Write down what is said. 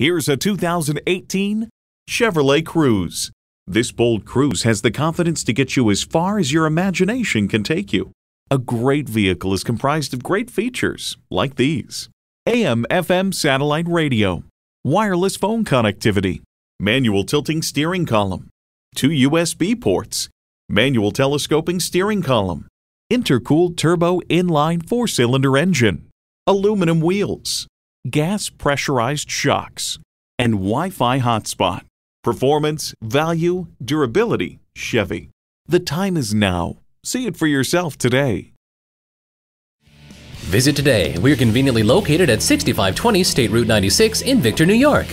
Here's a 2018 Chevrolet Cruze. This bold Cruze has the confidence to get you as far as your imagination can take you. A great vehicle is comprised of great features like these. AM FM satellite radio, wireless phone connectivity, manual tilting steering column, two USB ports, manual telescoping steering column, intercooled turbo inline four-cylinder engine, aluminum wheels, gas pressurized shocks, and Wi-Fi hotspot. Performance, value, durability, Chevy. The time is now. See it for yourself today. Visit today. We're conveniently located at 6520 State Route 96 in Victor, New York.